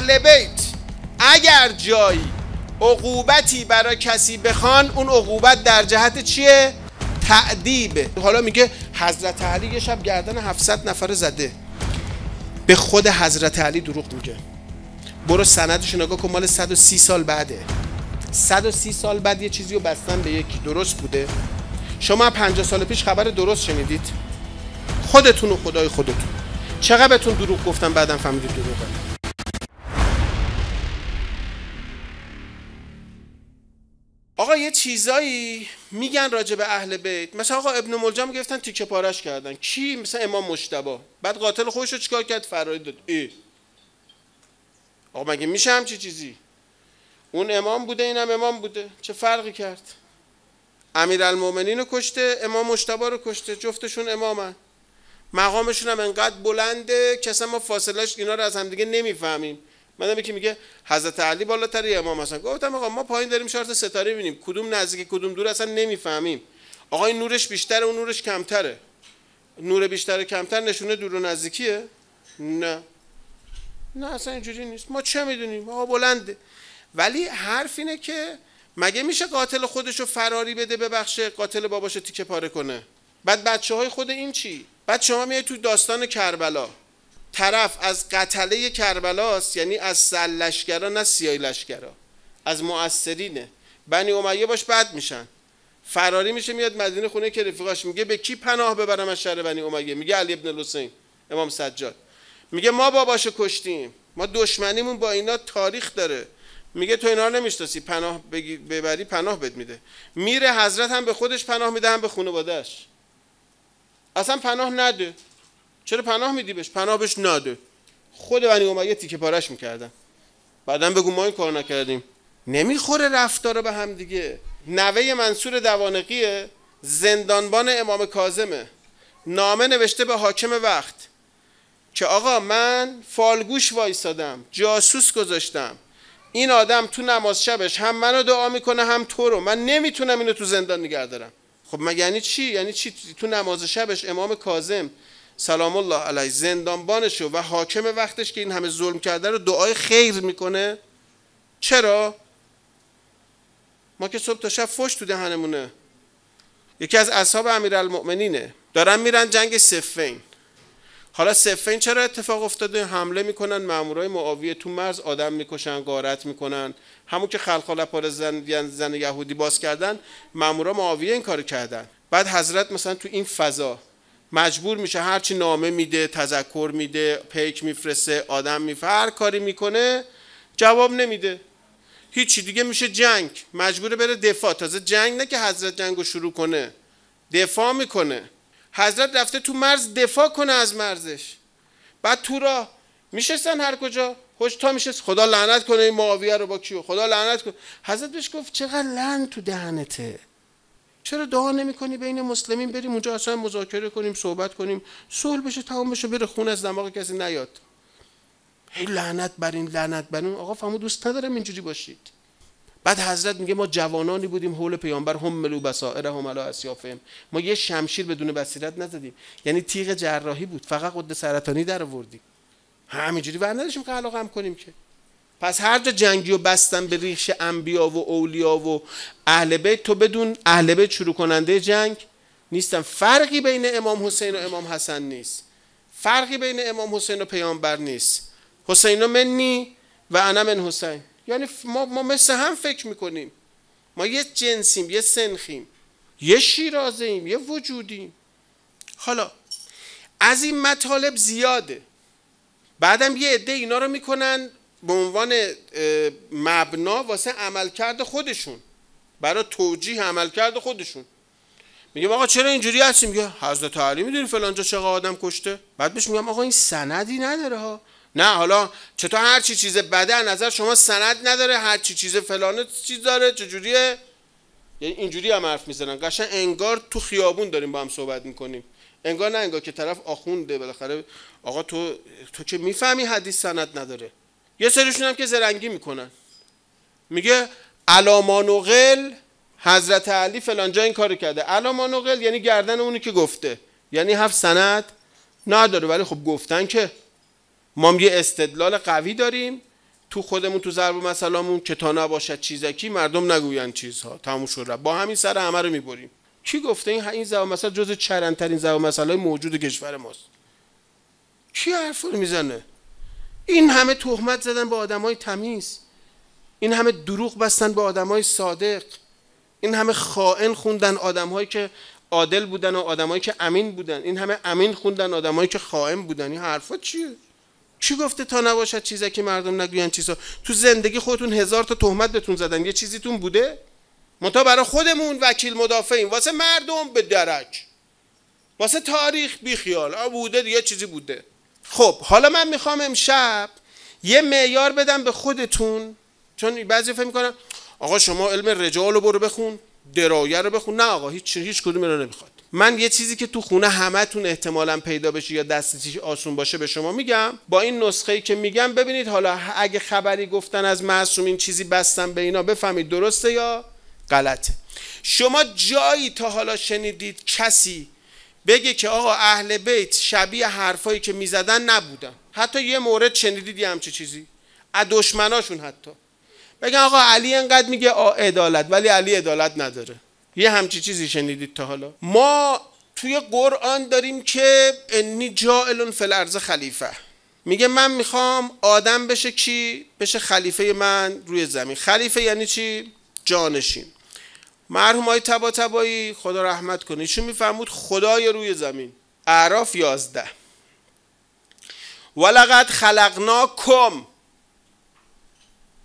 اهل بیت اگر جایی عقوبتی برای کسی بخوان اون عقوبت در جهت چیه تعدیبه حالا میگه حضرت علی یه شب گردن 700 نفر زده به خود حضرت علی دروغ میگه برو سندش نگاه کن مال 130 سال بعده 130 سال بعد یه چیزی رو بستن به یکی درست بوده شما 50 سال پیش خبر درست شنیدید خودتون و خدای خودتون چقدر بهتون دروغ گفتن بعدم فهمیدید دروغه چیزایی میگن راجع به اهل بیت مثلا آقا ابن ملجم گفتن تیکه پارش کردن کی مثلا امام مشتبا بعد قاتل خودش رو چیکار کرد فراری داد ای آقا مگه میشه همچی چیزی اون امام بوده اینم امام بوده چه فرقی کرد المومنین رو کشته امام مشتبا رو کشته جفتشون امامن مقامشون هم انقدر بلنده که ما فاصلهش اینا رو از همدیگه نمیفهمیم منم یکی میگه حضرت علی بالاتر یا امام حسن گفتم آقا ما پایین داریم چهار ستاره ببینیم کدوم نزدیک کدوم دور اصلا نمیفهمیم آقای نورش بیشتره اون نورش کمتره نور بیشتر کمتر نشونه دور و نزدیکیه نه نه اصلا اینجوری نیست ما چه میدونیم آقا بلند ولی حرف اینه که مگه میشه قاتل خودشو فراری بده ببخشه قاتل باباشو تیکه پاره کنه بعد بچه های خود این چی بعد شما میای تو داستان کربلا طرف از قتله کربلاست یعنی از سلشگرا نه سیای لشگرا از مؤثرینه بنی امیه باش بد میشن فراری میشه میاد مدینه خونه که رفیقاش میگه به کی پناه ببرم از شهر بنی امیه میگه علی ابن الحسین امام سجاد میگه ما باباشو کشتیم ما دشمنیمون با اینا تاریخ داره میگه تو اینا نمیشتاسی پناه ببری پناه بد میده میره حضرت هم به خودش پناه میده هم به خانواده‌اش اصلا پناه نده چرا پناه میدی بهش پناه بهش ناده خود بنی امیه تیکه پارش میکردن بعدا بگو ما این کار نکردیم نمیخوره رفتار به هم دیگه نوه منصور دوانقیه زندانبان امام کازمه نامه نوشته به حاکم وقت که آقا من فالگوش وایستادم جاسوس گذاشتم این آدم تو نماز شبش هم منو دعا میکنه هم تو رو من نمیتونم اینو تو زندان نگه دارم خب مگه یعنی چی یعنی چی تو نماز شبش امام کاظم سلام الله علیه زندانبانش و حاکم وقتش که این همه ظلم کرده رو دعای خیر میکنه چرا ما که صبح تا شب فش تو دهنمونه یکی از اصحاب المؤمنینه دارن میرن جنگ سفین حالا سفین چرا اتفاق افتاده حمله میکنن مامورای معاویه تو مرز آدم میکشن غارت میکنن همون که خلخاله پار یعنی زن, یهودی باز کردن مامورا معاویه این کارو کردن بعد حضرت مثلا تو این فضا مجبور میشه هرچی نامه میده تذکر میده پیک میفرسته آدم میفر هر کاری میکنه جواب نمیده هیچی دیگه میشه جنگ مجبوره بره دفاع تازه جنگ نه که حضرت جنگ شروع کنه دفاع میکنه حضرت رفته تو مرز دفاع کنه از مرزش بعد تو راه میشستن هر کجا خوش تا میشست خدا لعنت کنه این معاویه رو با کیو خدا لعنت کنه حضرت بهش گفت چقدر لعن تو دهنته چرا دعا کنی بین مسلمین بریم اونجا اصلا مذاکره کنیم صحبت کنیم صلح بشه تمام بشه بره خون از دماغ کسی نیاد هی لعنت بر این لعنت بر اون آقا فهمو دوست ندارم اینجوری باشید بعد حضرت میگه ما جوانانی بودیم حول پیامبر هم ملو بسائر هم علا اسیافهم ما یه شمشیر بدون بصیرت نزدیم یعنی تیغ جراحی بود فقط قد سرطانی در آوردیم همینجوری ورنداشیم که علاقه کنیم که پس هر جا جنگی و بستن به ریش انبیا و اولیا و اهل بیت تو بدون اهل بیت شروع کننده جنگ نیستن فرقی بین امام حسین و امام حسن نیست فرقی بین امام حسین و پیامبر نیست حسین و منی و انا من حسین یعنی ما, ما مثل هم فکر میکنیم ما یه جنسیم یه سنخیم یه شیرازیم یه وجودیم حالا از این مطالب زیاده بعدم یه عده اینا رو میکنن به عنوان مبنا واسه عملکرد خودشون برای توجیه عملکرد خودشون میگم آقا چرا اینجوری هستی میگه حضرت علی میدونی جا چقدر آدم کشته بعد بهش میگم آقا این سندی نداره ها نه حالا چطور هر چی چیز بده نظر شما سند نداره هر چی چیز فلانه چیز داره چجوریه یعنی اینجوری هم حرف میزنن قشن انگار تو خیابون داریم با هم صحبت میکنیم انگار نه انگار که طرف آخونده بالاخره آقا تو تو که میفهمی حدیث سند نداره یه سریشون هم که زرنگی میکنن میگه علامان و غل حضرت علی فلانجا این کارو کرده علامان و غل یعنی گردن اونی که گفته یعنی هفت سند نداره ولی خب گفتن که ما یه استدلال قوی داریم تو خودمون تو ضرب مثلامون که تا نباشد چیزکی مردم نگویند چیزها تموم شده با همین سر همه رو میبریم کی گفته این این زبان مثلا جزء چرندترین زبان مثلا موجود کشور ماست کی حرف میزنه این همه تهمت زدن به آدمای تمیز این همه دروغ بستن به آدمای صادق این همه خائن خوندن آدمهایی که عادل بودن و آدمایی که امین بودن این همه امین خوندن آدمایی که خائن بودن این حرفا چیه چی گفته تا نباشد چیزی که مردم نگویند چیزا تو زندگی خودتون هزار تا تهمت بهتون زدن یه چیزیتون بوده تا برای خودمون وکیل مدافعیم واسه مردم به درک واسه تاریخ بیخیال بوده یه چیزی بوده خب حالا من میخوام امشب یه معیار بدم به خودتون چون بعضی فکر میکنن آقا شما علم رجال رو برو بخون درایه رو بخون نه آقا هیچ هیچ کدوم رو نمیخواد من یه چیزی که تو خونه همتون احتمالا پیدا بشه یا دستی آسون باشه به شما میگم با این نسخه ای که میگم ببینید حالا اگه خبری گفتن از این چیزی بستن به اینا بفهمید درسته یا غلطه شما جایی تا حالا شنیدید کسی بگه که آقا اهل بیت شبیه حرفایی که میزدن نبودن حتی یه مورد شنیدید یه همچه چیزی از دشمناشون حتی بگه آقا علی انقدر میگه آ عدالت ولی علی عدالت نداره یه همچی چیزی شنیدید تا حالا ما توی قرآن داریم که انی جائل فل ارض خلیفه میگه من میخوام آدم بشه کی بشه خلیفه من روی زمین خلیفه یعنی چی جانشین مرحوم های تبا تبایی خدا رحمت کنه ایشون میفرمود خدای روی زمین اعراف یازده ولقد خلقنا کم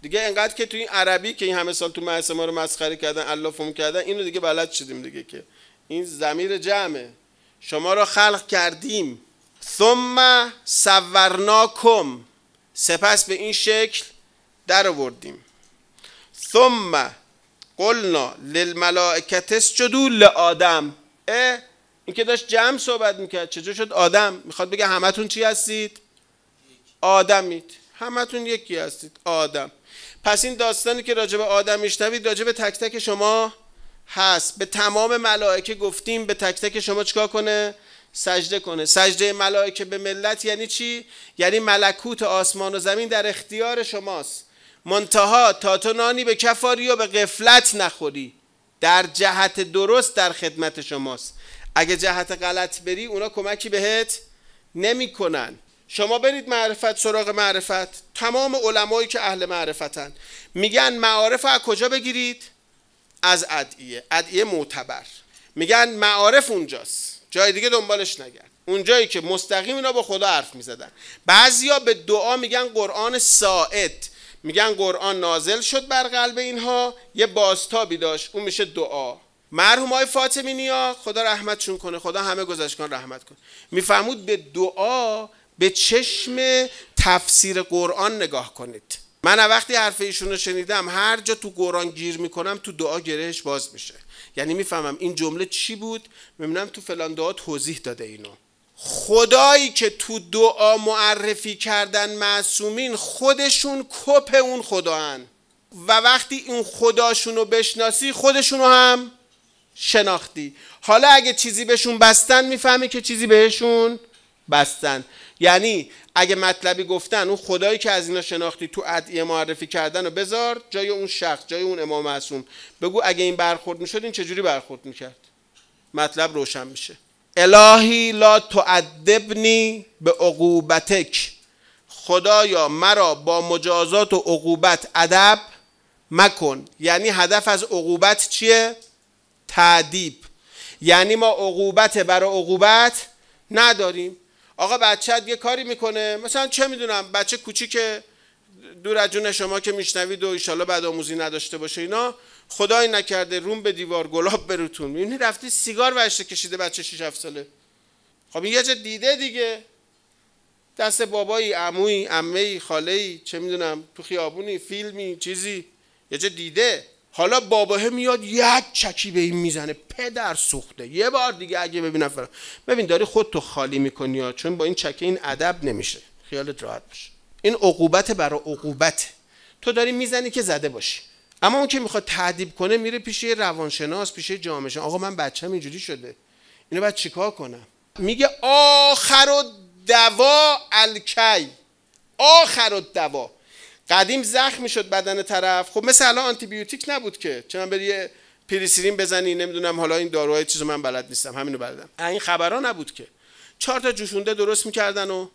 دیگه انقدر که تو این عربی که این همه سال تو محصه ما رو مسخره کردن فهم کردن اینو دیگه بلد شدیم دیگه که این زمیر جمعه شما رو خلق کردیم ثم کم سپس به این شکل در آوردیم ثم قلنا للملائکت اسجدوا لآدم ا این که داشت جمع صحبت میکرد چجور شد آدم میخواد بگه همتون چی هستید آدمید همتون یکی هستید آدم پس این داستانی که راجب آدم میشنوید راجب تک تک شما هست به تمام ملائکه گفتیم به تک تک شما چکا کنه سجده کنه سجده ملائکه به ملت یعنی چی یعنی ملکوت آسمان و زمین در اختیار شماست منتها تا تو نانی به کفاری و به قفلت نخوری در جهت درست در خدمت شماست اگه جهت غلط بری اونا کمکی بهت نمیکنن شما برید معرفت سراغ معرفت تمام علمایی که اهل معرفتن میگن معارف از کجا بگیرید از ادعیه ادعیه معتبر میگن معارف اونجاست جای دیگه دنبالش نگرد اونجایی که مستقیم اینا با خدا حرف میزدن بعضیا به دعا میگن قرآن ساعت میگن قرآن نازل شد بر قلب اینها یه باستابی داشت اون میشه دعا مرحوم های فاطمی نیا خدا رحمتشون کنه خدا همه گذشتگان رحمت کنه میفهمود به دعا به چشم تفسیر قرآن نگاه کنید من وقتی حرف ایشون رو شنیدم هر جا تو قرآن گیر میکنم تو دعا گرهش باز میشه یعنی میفهمم این جمله چی بود میبینم تو فلان دعا توضیح داده اینو خدایی که تو دعا معرفی کردن معصومین خودشون کپ اون هن و وقتی این خداشون رو بشناسی خودشون رو هم شناختی حالا اگه چیزی بهشون بستن میفهمی که چیزی بهشون بستن یعنی اگه مطلبی گفتن اون خدایی که از اینا شناختی تو ادعیه معرفی کردن و بذار جای اون شخص جای اون امام معصوم بگو اگه این برخورد میشد این چجوری برخورد میکرد مطلب روشن میشه الهی لا تعدبنی به عقوبتک خدایا مرا با مجازات و عقوبت ادب مکن یعنی هدف از عقوبت چیه تعدیب یعنی ما عقوبت برای عقوبت نداریم آقا بچه یه کاری میکنه مثلا چه میدونم بچه کوچیکه دور از جون شما که میشنوید و ایشالا بعد آموزی نداشته باشه اینا خدای نکرده روم به دیوار گلاب بروتون میبینی رفتی سیگار ورشته کشیده بچه 6 7 ساله خب این یه جا دیده دیگه دست بابایی عمویی عمه‌ای خاله‌ای چه میدونم تو خیابونی فیلمی چیزی یه جا دیده حالا باباه میاد یک چکی به این میزنه پدر سوخته یه بار دیگه اگه ببینم فرا ببین داری تو خالی میکنی ها چون با این چکه این ادب نمیشه خیالت راحت باشه این عقوبت برای عقوبت تو داری میزنی که زده باشی اما اون که میخواد تعدیب کنه میره پیش یه روانشناس پیش یه جامعه آقا من هم اینجوری شده اینو باید چیکار کنم میگه آخر و دوا الکی آخر و دوا قدیم زخم شد بدن طرف خب مثل الان آنتی بیوتیک نبود که چنان بری یه بزنی نمیدونم حالا این داروهای چیزو من بلد نیستم همینو بلدم این خبرها نبود که چهار تا جوشونده درست میکردن و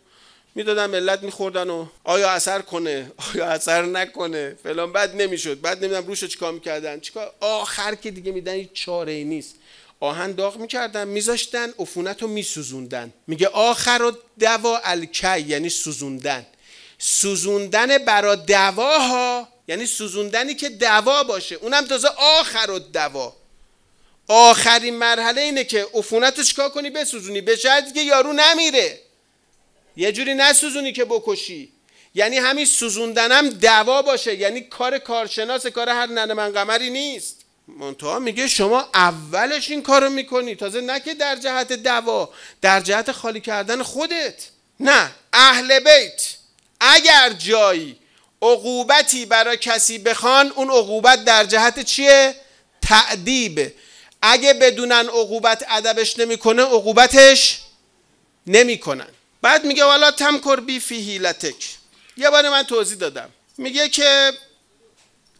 میدادن ملت میخوردن و آیا اثر کنه آیا اثر نکنه فلان بد نمیشد بعد نمیدونم روشو چیکار میکردن چیکار آخر که دیگه میدن هیچ چاره ای نیست آهن داغ میکردن میذاشتن عفونت رو میسوزوندن میگه آخر و دوا الکی یعنی سوزوندن سوزوندن برا ها یعنی سوزوندنی که دوا باشه اونم تازه آخر و دوا آخرین مرحله اینه که عفونت رو چیکار کنی بسوزونی به شرطی که یارو نمیره یه جوری نسوزونی که بکشی یعنی همین سوزوندنم دوا باشه یعنی کار کارشناس کار هر ننه من قمری نیست منتها میگه شما اولش این کارو میکنی تازه نه که در جهت دوا در جهت خالی کردن خودت نه اهل بیت اگر جایی عقوبتی برای کسی بخوان اون عقوبت در جهت چیه تعدیب اگه بدونن عقوبت ادبش نمیکنه عقوبتش نمیکنن بعد میگه والا تمکر بی فی هیلتک یه بار من توضیح دادم میگه که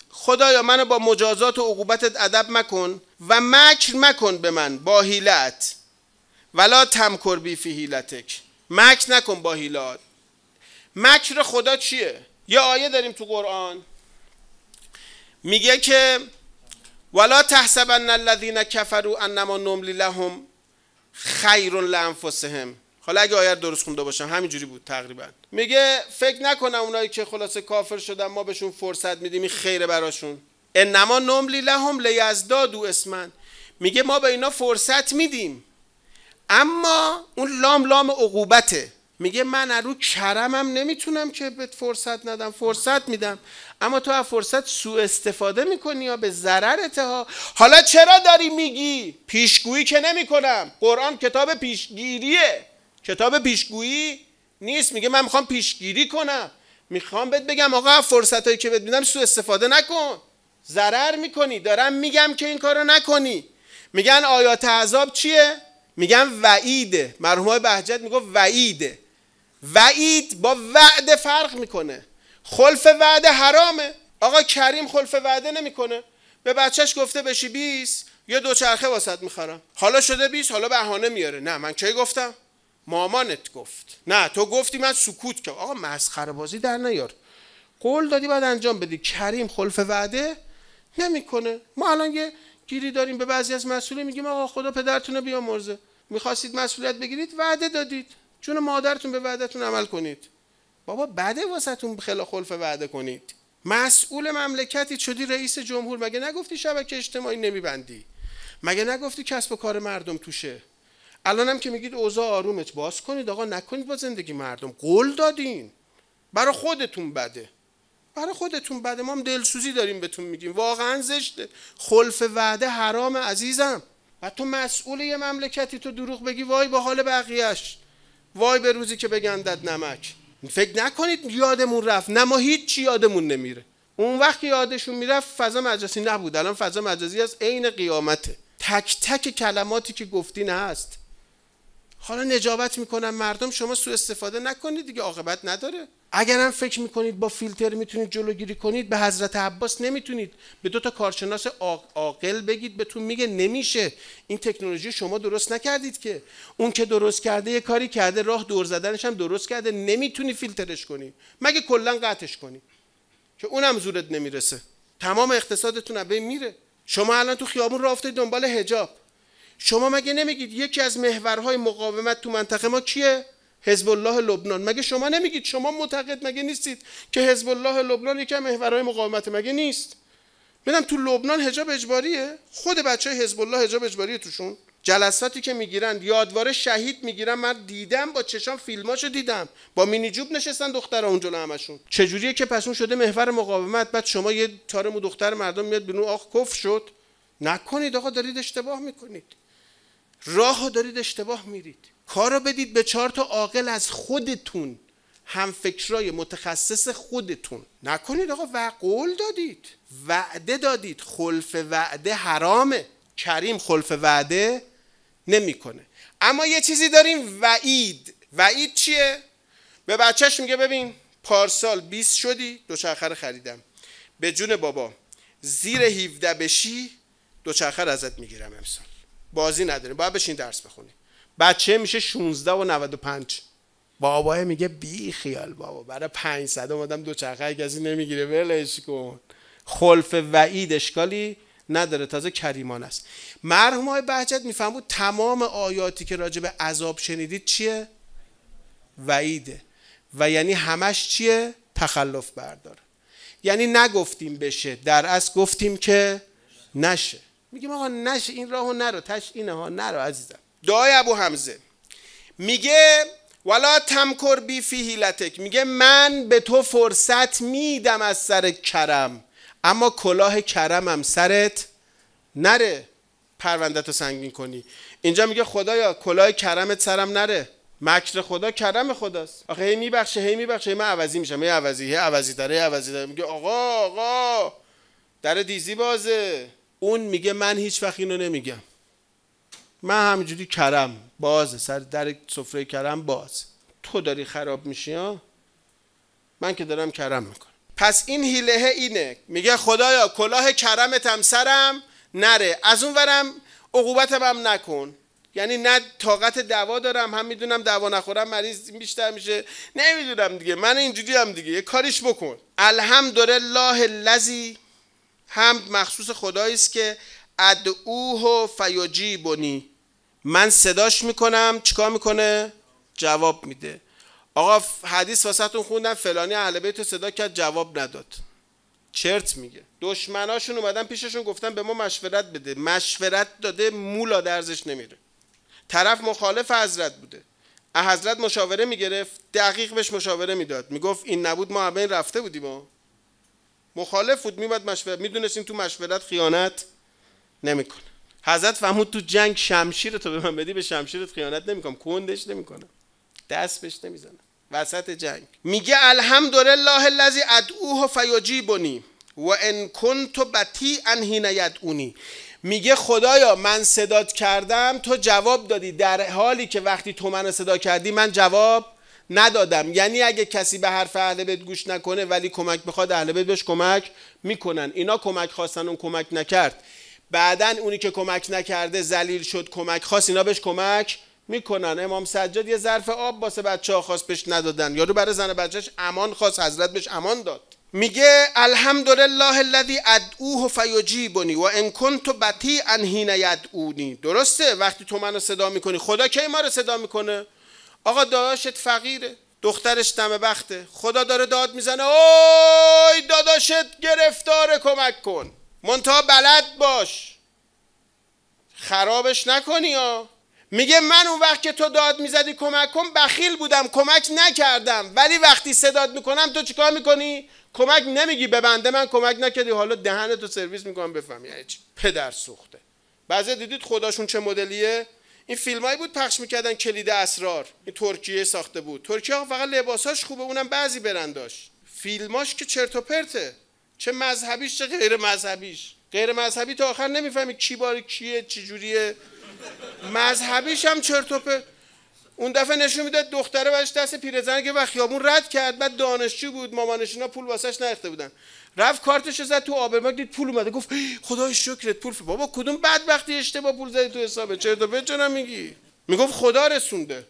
خدایا منو با مجازات و عقوبتت ادب مکن و مکر مکن به من با هیلت ولا تمکر بی فی هیلتک مکر نکن با هیلات مکر خدا چیه یه آیه داریم تو قرآن میگه که ولا تحسبن الذین کفروا انما نملی لهم خیر لانفسهم حالا اگه آیه درست خونده باشم همینجوری بود تقریبا میگه فکر نکنم اونایی که خلاصه کافر شدن ما بهشون فرصت میدیم این خیره براشون انما نملی لهم لیزدادو اسمن میگه ما به اینا فرصت میدیم اما اون لام لام عقوبته میگه من رو کرمم نمیتونم که به فرصت ندم فرصت میدم اما تو از فرصت سوء استفاده میکنی یا به ضررت ها حالا چرا داری میگی پیشگویی که نمیکنم قرآن کتاب پیشگیریه کتاب پیشگویی نیست میگه من میخوام پیشگیری کنم میخوام بهت بگم آقا فرصت هایی که بهت میدم سوء استفاده نکن ضرر میکنی دارم میگم که این کارو نکنی میگن آیات عذاب چیه میگن وعیده مرحوم های بهجت میگه وعیده وعید با وعده فرق میکنه خلف وعده حرامه آقا کریم خلف وعده نمیکنه به بچهش گفته بشی 20 یه دوچرخه واسط میخرم حالا شده 20 حالا بهانه میاره نه من کی گفتم مامانت گفت نه تو گفتی من سکوت که آقا مسخره بازی در نیار قول دادی بعد انجام بدی کریم خلف وعده نمیکنه ما الان یه گیری داریم به بعضی از مسئولین میگیم آقا خدا پدرتون رو بیامرزه میخواستید مسئولیت بگیرید وعده دادید چون مادرتون به وعدهتون عمل کنید بابا بده واسهتون خلا خلف وعده کنید مسئول مملکتی شدی رئیس جمهور مگه نگفتی شبکه اجتماعی نمیبندی مگه نگفتی کسب و کار مردم توشه هم که میگید اوضاع آرومت باز کنید آقا نکنید با زندگی مردم قول دادین برا خودتون بده برای خودتون بده ما هم دلسوزی داریم بهتون میگیم واقعا زشت خلف وعده حرام عزیزم و تو مسئول یه مملکتی تو دروغ بگی وای به حال بقیهش وای به روزی که بگندد نمک فکر نکنید یادمون رفت نه ما یادمون نمیره اون وقت یادشون میرفت فضا مجازی نبود الان فضا مجازی از عین قیامته تک تک کلماتی که گفتین هست حالا نجابت میکنم مردم شما سوء استفاده نکنید دیگه عاقبت نداره اگرم فکر میکنید با فیلتر میتونید جلوگیری کنید به حضرت عباس نمیتونید به دو تا کارشناس عاقل بگید بهتون میگه نمیشه این تکنولوژی شما درست نکردید که اون که درست کرده یه کاری کرده راه دور زدنش هم درست کرده نمیتونی فیلترش کنی مگه کلا قطعش کنی که اونم زورت نمیرسه تمام اقتصادتون به میره شما الان تو خیابون راه دنبال حجاب شما مگه نمیگید یکی از محورهای مقاومت تو منطقه ما کیه حزب الله لبنان مگه شما نمیگید شما معتقد مگه نیستید که حزب الله لبنان یکی از محورهای مقاومت مگه نیست ببینم تو لبنان حجاب اجباریه خود بچه حزب الله حجاب اجباریه توشون جلساتی که میگیرن یادواره شهید میگیرن من دیدم با چشام فیلماشو دیدم با مینی جوب نشستن دخترها اونجا جلو همشون چجوریه که پسون شده محور مقاومت بعد شما یه تارمو دختر مردم میاد بیرون آخ کف شد نکنید آقا دارید اشتباه میکنید راه دارید اشتباه میرید کار بدید به چهار تا عاقل از خودتون هم فکرای متخصص خودتون نکنید آقا و قول دادید وعده دادید خلف وعده حرامه کریم خلف وعده نمیکنه اما یه چیزی داریم وعید وعید چیه به بچهش میگه ببین پارسال 20 شدی دوچرخه رو خریدم به جون بابا زیر 17 بشی دوچرخه ازت میگیرم امسال بازی نداریم باید بشین درس بخونیم بچه میشه 16 و 95 بابا میگه بی خیال بابا برای 500 اومدم دو چرخه کسی نمیگیره ولش کن خلف وعید اشکالی نداره تازه کریمان است مرحوم های بهجت میفهم بود تمام آیاتی که راجع به عذاب شنیدید چیه وعیده و یعنی همش چیه تخلف برداره یعنی نگفتیم بشه در از گفتیم که نشه میگه آقا نش این راهو نرو تش اینه ها نرو عزیزم دعای ابو حمزه میگه ولا تمکر بی فی هیلتک میگه من به تو فرصت میدم از سر کرم اما کلاه کرمم سرت نره پرونده تو سنگین کنی اینجا میگه خدایا کلاه کرمت سرم نره مکر خدا کرم خداست آخه هی میبخشه هی میبخشه هی من عوضی میشم هی عوضی هی عوضی داره هی عوضی داره میگه آقا آقا در دیزی بازه اون میگه من هیچ وقت اینو نمیگم من همینجوری کرم بازه سر در سفره کرم باز تو داری خراب میشی ها من که دارم کرم میکنم پس این هیله اینه میگه خدایا کلاه کرمتم سرم نره از اون ورم عقوبتم هم نکن یعنی نه طاقت دوا دارم هم میدونم دوا نخورم مریض بیشتر میشه نمیدونم دیگه من اینجوری هم دیگه یه کاریش بکن الحمدلله لذی هم مخصوص خدایی است که ادعوه و بنی من صداش میکنم چیکار میکنه جواب میده آقا حدیث واسهتون خوندم فلانی اهل بیت صدا کرد جواب نداد چرت میگه دشمناشون اومدن پیششون گفتن به ما مشورت بده مشورت داده مولا درزش نمیره طرف مخالف حضرت بوده حضرت مشاوره میگرفت دقیق بهش مشاوره میداد میگفت این نبود ما همه رفته بودیم مخالف بود میواد مشورت میدونستین تو مشورت خیانت نمیکنه حضرت فهمود تو جنگ شمشیر تو به من بدی به شمشیرت خیانت نمیکنم کندش نمیکنم دست بهش نمیزنم وسط جنگ میگه الحمدلله الذی ادعوه فیجیبنی و ان کنت بطیعا حین یدعونی میگه خدایا من صدات کردم تو جواب دادی در حالی که وقتی تو منو صدا کردی من جواب ندادم یعنی اگه کسی به حرف اهل بیت گوش نکنه ولی کمک بخواد اهل بیت بهش کمک میکنن اینا کمک خواستن اون کمک نکرد بعدا اونی که کمک نکرده ذلیل شد کمک خواست اینا بهش کمک میکنن امام سجاد یه ظرف آب واسه بچه ها خواست بهش ندادن یارو برای زن بچهش امان خواست حضرت بهش امان داد میگه الحمدلله الذی ادعوه فیجیبنی و ان کنت بطیعا حین درسته وقتی تو منو صدا میکنی خدا کی ما رو صدا میکنه آقا داداشت فقیره دخترش دم بخته خدا داره داد میزنه اوی داداشت گرفتاره کمک کن منتها بلد باش خرابش نکنی ها میگه من اون وقت که تو داد میزدی کمک کن بخیل بودم کمک نکردم ولی وقتی صداد میکنم تو چیکار میکنی کمک نمیگی به بنده من کمک نکردی حالا دهنتو سرویس میکنم بفهمی یعنی چی پدر سوخته بعضی دیدید خداشون چه مدلیه این فیلمایی بود پخش میکردن کلید اسرار این ترکیه ساخته بود ترکیه فقط لباساش خوبه اونم بعضی برنداش فیلماش که چرت و پرته چه مذهبیش چه غیر مذهبیش غیر مذهبی تا آخر نمیفهمی کی باری کیه چی جوریه مذهبیش هم چرت و اون دفعه نشون میداد دختره وش دست پیرزن که وقت خیابون رد کرد بعد دانشجو بود مامانش اینا پول واسش نریخته بودن رفت کارتش زد تو آبرمک دید پول اومده گفت خدای شکرت پول فر. بابا کدوم بدبختی اشتباه پول زدی تو حسابه چرا و پرت میگی میگفت خدا رسونده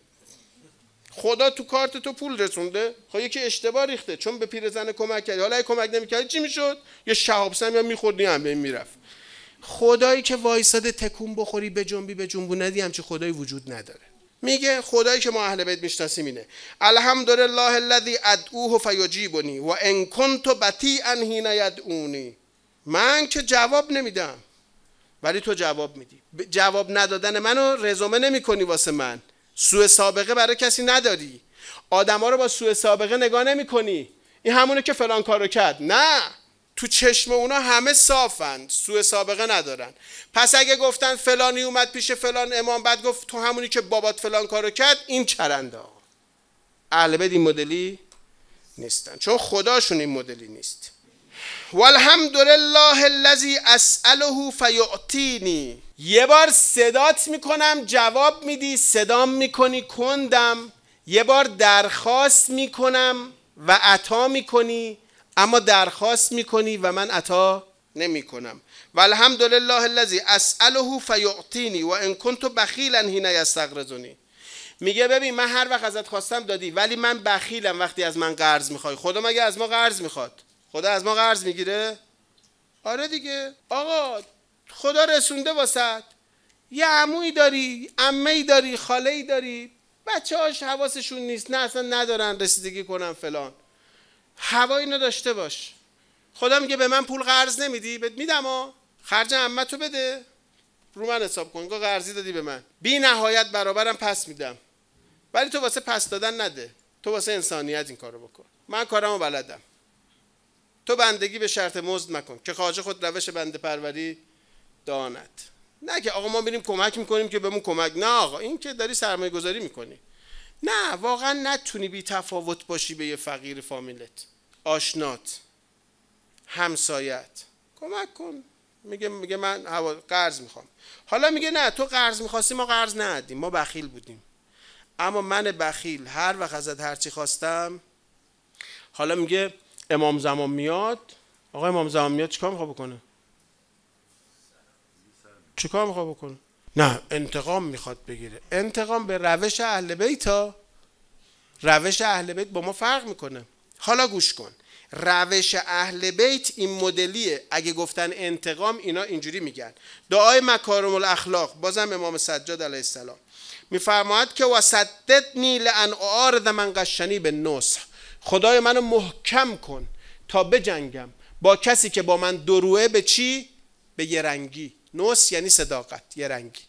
خدا تو کارت تو پول رسونده خب یکی اشتباه ریخته چون به پیرزن کمک کردی حالا کمک نمیکردی چی میشد یه شهاب یا میخوردی هم به میرفت خدایی که وایساده تکون بخوری به جنبی به جنبوندی همچی خدایی وجود نداره میگه خدایی که ما اهل بیت میشناسیم اینه الحمدلله الذی ادعوه فیجیبنی و ان کنت بطیعا حین یدعونی من که جواب نمیدم ولی تو جواب میدی جواب ندادن منو رزومه نمیکنی واسه من سوء سابقه برای کسی نداری آدما رو با سوء سابقه نگاه نمی کنی این همونه که فلان کارو کرد نه تو چشم اونا همه صافند سوء سابقه ندارن پس اگه گفتن فلانی اومد پیش فلان امام بعد گفت تو همونی که بابات فلان کارو کرد این چرنده ها اهل این مدلی نیستن چون خداشون این مدلی نیست والحمدلله الذی اساله فیعطینی یه بار صدات میکنم جواب میدی صدام میکنی کندم یه بار درخواست میکنم و عطا میکنی اما درخواست میکنی و من عطا نمیکنم و الحمدلله الذی اساله فیعطینی و ان کنت بخیلا حین یستغرضنی میگه ببین من هر وقت ازت خواستم دادی ولی من بخیلم وقتی از من قرض میخوای خدا مگه از ما قرض میخواد خدا از ما قرض میگیره آره دیگه آقا خدا رسونده واسد یه اموی داری عمه داری خاله داری بچه هاش حواسشون نیست نه اصلا ندارن رسیدگی کنن فلان هوایی داشته باش خدا میگه به من پول قرض نمیدی بهت میدم ها خرج عمه تو بده رو من حساب کن قرضی دادی به من بی نهایت برابرم پس میدم ولی تو واسه پس دادن نده تو واسه انسانیت این کارو بکن من کارمو بلدم تو بندگی به شرط مزد مکن که خواجه خود روش بنده پروری داند نه که آقا ما میریم کمک میکنیم که بهمون کمک نه آقا این که داری سرمایه گذاری میکنی نه واقعا نتونی بی تفاوت باشی به یه فقیر فامیلت آشنات همسایت کمک کن میگه میگه من قرض میخوام حالا میگه نه تو قرض میخواستی ما قرض ندیم ما بخیل بودیم اما من بخیل هر وقت ازت هرچی خواستم حالا میگه امام زمان میاد آقا امام زمان میاد چیکار میخواد بکنه چیکار میخواد بکنه نه انتقام میخواد بگیره انتقام به روش اهل بیت ها روش اهل بیت با ما فرق میکنه حالا گوش کن روش اهل بیت این مدلیه اگه گفتن انتقام اینا اینجوری میگن دعای مکارم الاخلاق بازم امام سجاد علیه السلام میفرماید که نیل لان اعارض من قشنی به نوس خدای منو محکم کن تا بجنگم با کسی که با من دروه به چی به یه رنگی نوس یعنی صداقت یه رنگی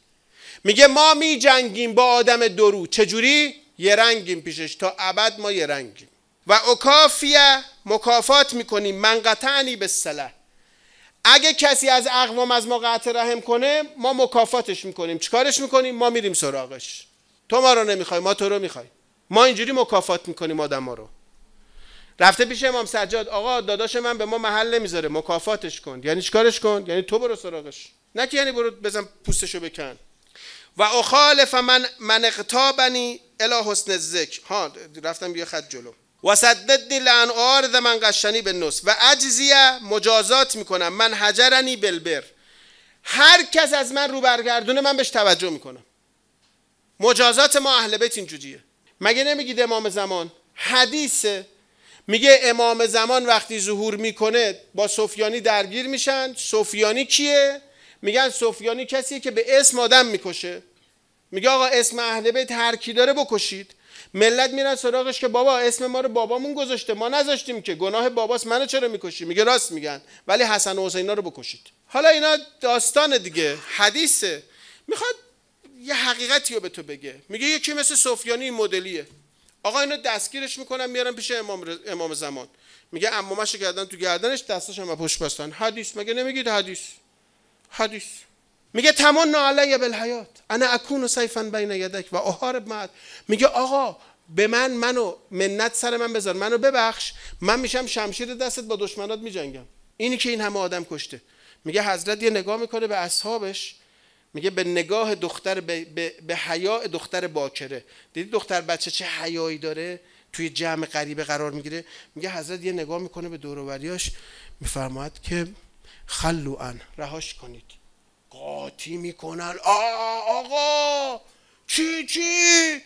میگه ما می جنگیم با آدم درو چجوری؟ یه رنگیم پیشش تا ابد ما یه رنگیم و اکافیه مکافات میکنیم من قطعنی به سله اگه کسی از اقوام از ما قطع رحم کنه ما مکافاتش میکنیم چیکارش میکنیم ما میریم سراغش تو ما رو نمیخوای ما تو رو میخوای ما اینجوری مکافات میکنیم آدم ها رو رفته پیش امام سجاد آقا داداش من به ما محل نمیذاره مکافاتش کن یعنی چیکارش کن یعنی تو برو سراغش نه که یعنی برو بزن پوستشو بکن و اخالف من من اقتابنی الا حسن ذک ها رفتم یه خط جلو و صددنی لعن آرد من قشنی به نص و اجزیه مجازات میکنم من حجرنی بلبر هر کس از من رو برگردونه من بهش توجه میکنم مجازات ما اهل بیت اینجوریه مگه نمیگید امام زمان حدیثه میگه امام زمان وقتی ظهور میکنه با سفیانی درگیر میشن سفیانی کیه میگن سفیانی کسیه که به اسم آدم میکشه میگه آقا اسم اهل بیت هر کی داره بکشید ملت میرن سراغش که بابا اسم ما رو بابامون گذاشته ما نذاشتیم که گناه باباست منو چرا میکشی میگه راست میگن ولی حسن و حسینا رو بکشید حالا اینا داستان دیگه حدیثه میخواد یه حقیقتی رو به تو بگه میگه یکی مثل سفیانی مدلیه آقا اینو دستگیرش میکنن میارن پیش امام, امام زمان میگه امامش کردن تو گردنش دستش هم پشت بستن حدیث مگه نمیگید حدیث حدیث میگه تمنا علی بالحیات انا اکون سیفا بین یدک و احارب معد میگه آقا به من منو منت سر من بذار منو ببخش من میشم شمشیر دستت با دشمنات میجنگم اینی که این همه آدم کشته میگه حضرت یه نگاه میکنه به اصحابش میگه به نگاه دختر به, به،, به حیا دختر باکره دیدی دختر بچه چه حیایی داره توی جمع غریبه قرار میگیره میگه حضرت یه نگاه میکنه به دوروبریاش میفرماد که خلو ان رهاش کنید قاطی میکنن آقا چی چی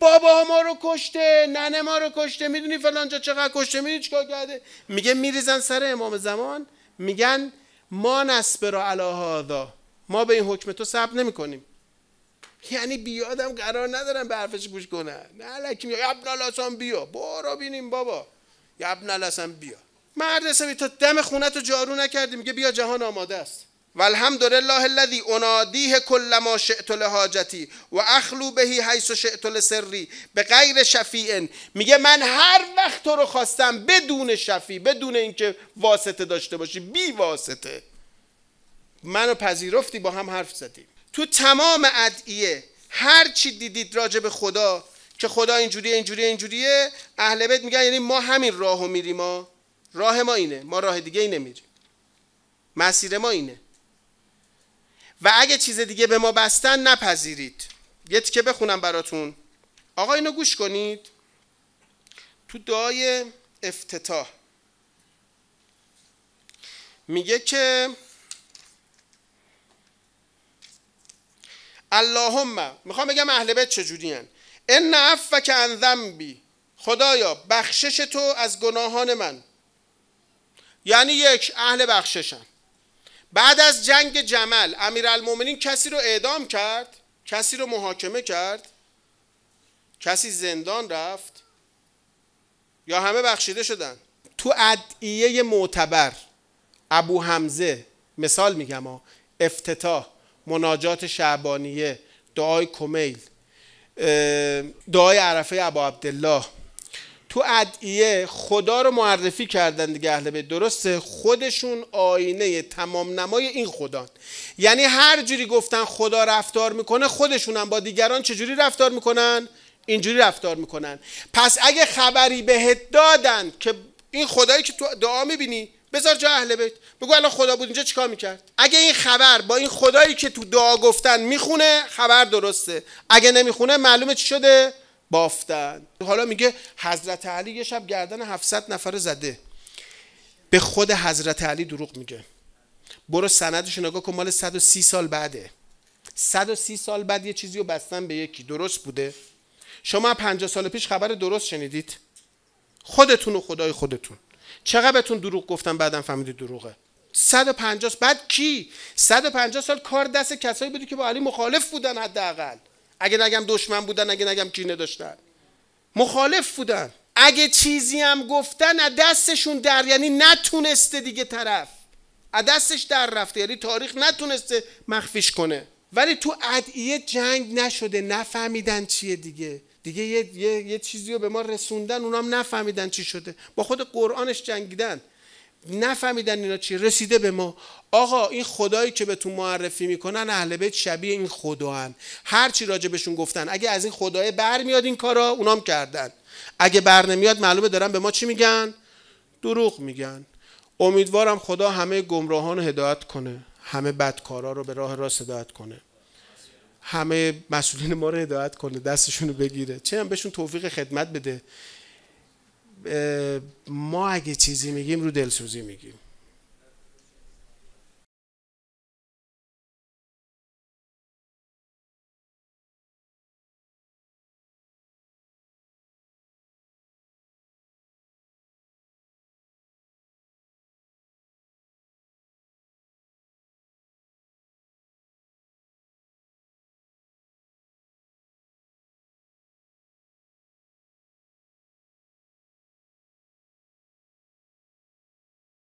بابا ما رو کشته ننه ما رو کشته میدونی فلانجا چقدر کشته میدونی چیکار کرده میگه میریزن سر امام زمان میگن ما نسبه را علا ما به این حکم تو نمی نمیکنیم یعنی بیادم قرار ندارم به حرفش گوش کنن نه لکی میگه بیا برو بینیم بابا ابن بیا مرد حسابی تا دم خونت جارو نکردی میگه بیا جهان آماده است والحمد لله الذي انادیه کل ما شئت لحاجتی و اخلو بهی حیث شئت لسری به غیر شفیع میگه من هر وقت تو رو خواستم بدون شفیع بدون اینکه واسطه داشته باشی بی واسطه منو پذیرفتی با هم حرف زدیم تو تمام ادعیه هر چی دیدید راجع به خدا که خدا اینجوری اینجوری اینجوریه اهل بیت میگن یعنی ما همین راهو میریم ما راه ما اینه ما راه دیگه ای نمیریم مسیر ما اینه و اگه چیز دیگه به ما بستن نپذیرید یه تیکه بخونم براتون آقا اینو گوش کنید تو دعای افتتاح میگه که اللهم میخوام بگم اهل بیت چجوری هن ان و که ان ذنبی خدایا بخشش تو از گناهان من یعنی یک اهل بخششن بعد از جنگ جمل امیرالمومنین کسی رو اعدام کرد کسی رو محاکمه کرد کسی زندان رفت یا همه بخشیده شدن تو ادعیه معتبر ابو حمزه مثال میگم ها افتتاح مناجات شعبانیه دعای کمیل دعای عرفه ابا عبدالله تو ادعیه خدا رو معرفی کردن دیگه اهل بیت درسته خودشون آینه تمام نمای این خدا یعنی هر جوری گفتن خدا رفتار میکنه خودشونم با دیگران چجوری رفتار میکنن اینجوری رفتار میکنن پس اگه خبری بهت دادن که این خدایی که تو دعا میبینی بذار جا اهل بیت بگو الان خدا بود اینجا چیکار میکرد اگه این خبر با این خدایی که تو دعا گفتن میخونه خبر درسته اگه نمیخونه معلومه چی شده بافتن حالا میگه حضرت علی یه شب گردن 700 نفر زده به خود حضرت علی دروغ میگه برو سندش نگاه کن مال 130 سال بعده 130 سال بعد یه چیزی رو بستن به یکی درست بوده شما 50 سال پیش خبر درست شنیدید خودتون و خدای خودتون چقدر بهتون دروغ گفتن بعدم فهمیدید دروغه 150 بعد کی 150 سال کار دست کسایی بوده که با علی مخالف بودن حداقل اگه نگم دشمن بودن اگه نگم کینه داشتن مخالف بودن اگه چیزی هم گفتن از دستشون در یعنی نتونسته دیگه طرف از دستش در رفته یعنی تاریخ نتونسته مخفیش کنه ولی تو ادعیه جنگ نشده نفهمیدن چیه دیگه دیگه یه, یه،, یه چیزی رو به ما رسوندن اونام نفهمیدن چی شده با خود قرآنش جنگیدن نفهمیدن اینا چی رسیده به ما آقا این خدایی که به تو معرفی میکنن اهل بیت شبیه این خدا هن. هر چی راجبشون گفتن اگه از این خدای برمیاد این کارا اونام کردن اگه بر نمیاد معلومه دارن به ما چی میگن دروغ میگن امیدوارم خدا همه گمراهان هدایت کنه همه بدکارا رو به راه راست هدایت کنه همه مسئولین ما رو هدایت کنه دستشون رو بگیره چه هم بهشون توفیق خدمت بده ما اگه چیزی میگیم رو دلسوزی میگیم